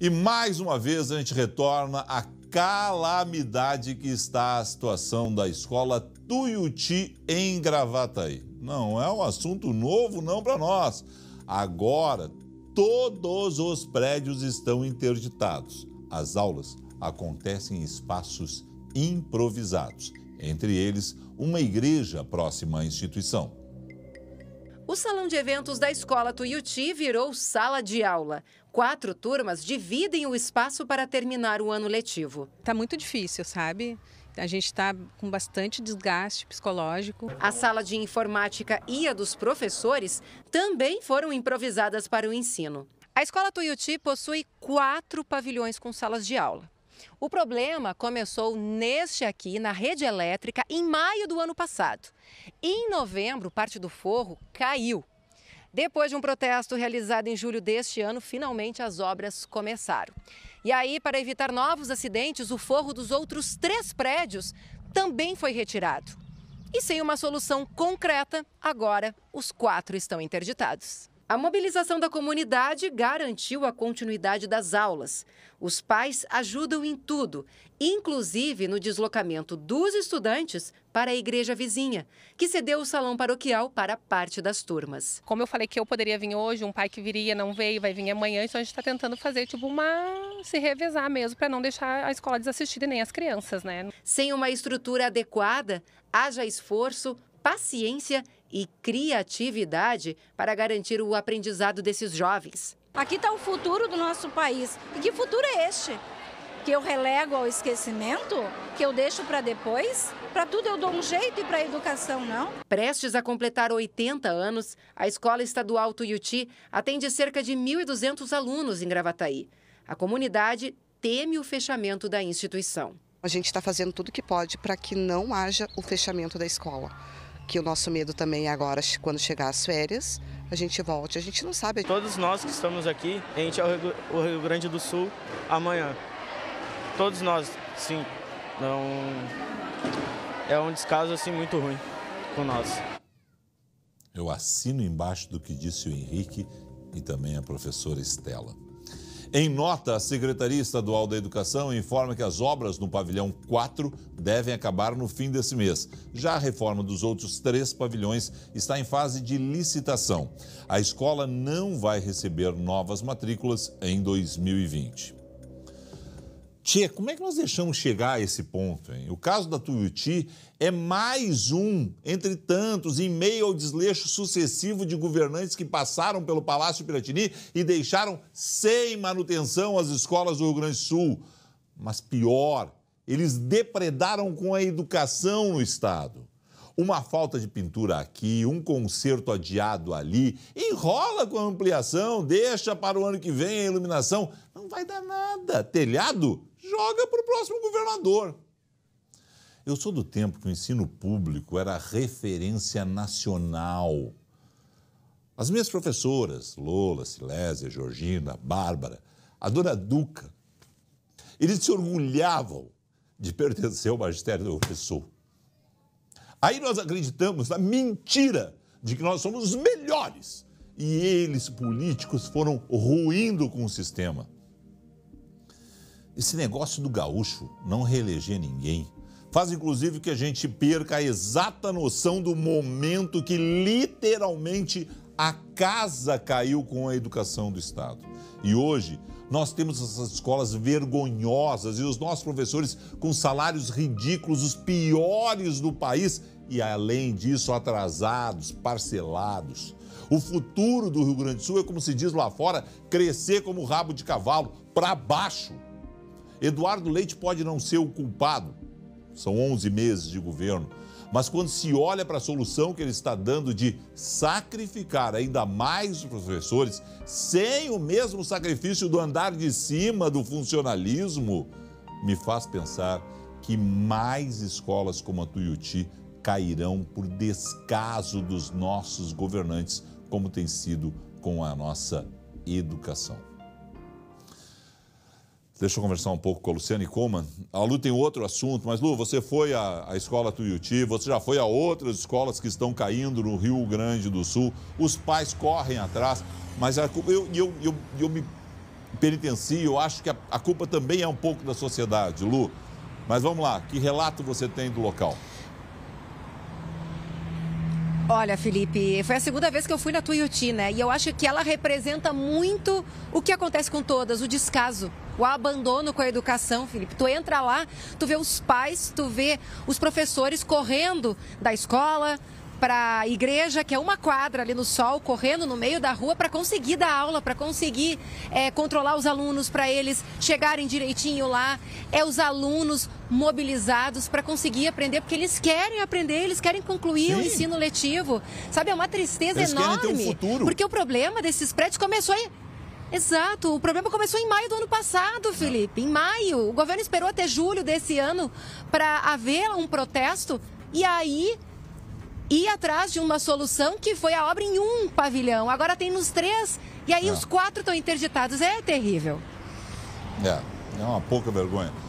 E mais uma vez a gente retorna à calamidade que está a situação da escola Tuiuti em Gravataí. Não é um assunto novo não para nós. Agora todos os prédios estão interditados. As aulas acontecem em espaços improvisados, entre eles uma igreja próxima à instituição. O salão de eventos da escola Tuiuti virou sala de aula. Quatro turmas dividem o espaço para terminar o ano letivo. Está muito difícil, sabe? A gente está com bastante desgaste psicológico. A sala de informática e a dos professores também foram improvisadas para o ensino. A escola Tuiuti possui quatro pavilhões com salas de aula. O problema começou neste aqui, na rede elétrica, em maio do ano passado. Em novembro, parte do forro caiu depois de um protesto realizado em julho deste ano, finalmente as obras começaram. E aí, para evitar novos acidentes, o forro dos outros três prédios também foi retirado. E sem uma solução concreta, agora os quatro estão interditados. A mobilização da comunidade garantiu a continuidade das aulas. Os pais ajudam em tudo, inclusive no deslocamento dos estudantes para a igreja vizinha, que cedeu o salão paroquial para parte das turmas. Como eu falei que eu poderia vir hoje, um pai que viria não veio, vai vir amanhã, então a gente está tentando fazer tipo uma se revezar mesmo para não deixar a escola desassistida nem as crianças, né? Sem uma estrutura adequada, haja esforço, paciência e criatividade para garantir o aprendizado desses jovens. Aqui está o futuro do nosso país. E que futuro é este? Que eu relego ao esquecimento? Que eu deixo para depois? Para tudo eu dou um jeito e para a educação não? Prestes a completar 80 anos, a Escola Estadual Tuiuti atende cerca de 1.200 alunos em Gravataí. A comunidade teme o fechamento da instituição. A gente está fazendo tudo o que pode para que não haja o fechamento da escola que o nosso medo também agora, quando chegar as férias, a gente volte. A gente não sabe. Todos nós que estamos aqui, a gente é o Rio Grande do Sul amanhã. Todos nós, sim. Não... É um descaso assim muito ruim com nós. Eu assino embaixo do que disse o Henrique e também a professora Estela. Em nota, a Secretaria Estadual da Educação informa que as obras no pavilhão 4 devem acabar no fim desse mês. Já a reforma dos outros três pavilhões está em fase de licitação. A escola não vai receber novas matrículas em 2020. Tchê, como é que nós deixamos chegar a esse ponto? Hein? O caso da Tuiuti é mais um entre tantos em meio ao desleixo sucessivo de governantes que passaram pelo Palácio Piratini e deixaram sem manutenção as escolas do Rio Grande do Sul. Mas pior, eles depredaram com a educação no Estado. Uma falta de pintura aqui, um conserto adiado ali, enrola com a ampliação, deixa para o ano que vem a iluminação. Não vai dar nada. Telhado joga para o próximo governador. Eu sou do tempo que o ensino público era referência nacional. As minhas professoras, Lola, Silésia, Georgina, Bárbara, a dona Duca, eles se orgulhavam de pertencer ao magistério do professor. Aí nós acreditamos na mentira de que nós somos os melhores. E eles, políticos, foram ruindo com o sistema. Esse negócio do gaúcho não reeleger ninguém faz inclusive que a gente perca a exata noção do momento que literalmente a casa caiu com a educação do Estado. E hoje nós temos essas escolas vergonhosas e os nossos professores com salários ridículos, os piores do país e, além disso, atrasados, parcelados. O futuro do Rio Grande do Sul é, como se diz lá fora, crescer como rabo de cavalo, para baixo. Eduardo Leite pode não ser o culpado, são 11 meses de governo, mas quando se olha para a solução que ele está dando de sacrificar ainda mais os professores, sem o mesmo sacrifício do andar de cima do funcionalismo, me faz pensar que mais escolas como a Tuiuti cairão por descaso dos nossos governantes, como tem sido com a nossa educação. Deixa eu conversar um pouco com a Luciane Coman. A Lu tem outro assunto, mas Lu, você foi à, à escola Tuiuti, você já foi a outras escolas que estão caindo no Rio Grande do Sul. Os pais correm atrás, mas a, eu, eu, eu, eu me penitencio, eu acho que a, a culpa também é um pouco da sociedade, Lu. Mas vamos lá, que relato você tem do local? Olha, Felipe, foi a segunda vez que eu fui na Tuiuti, né? E eu acho que ela representa muito o que acontece com todas, o descaso, o abandono com a educação, Felipe. Tu entra lá, tu vê os pais, tu vê os professores correndo da escola, para a igreja, que é uma quadra ali no sol, correndo no meio da rua para conseguir dar aula, para conseguir é, controlar os alunos, para eles chegarem direitinho lá. É os alunos mobilizados para conseguir aprender, porque eles querem aprender, eles querem concluir Sim. o ensino letivo. Sabe, é uma tristeza eles enorme. Um futuro. Porque o problema desses prédios começou aí. Exato, o problema começou em maio do ano passado, é. Felipe. Em maio, o governo esperou até julho desse ano para haver um protesto e aí ir atrás de uma solução que foi a obra em um pavilhão. Agora tem nos três e aí é. os quatro estão interditados. É terrível. É, é uma pouca vergonha.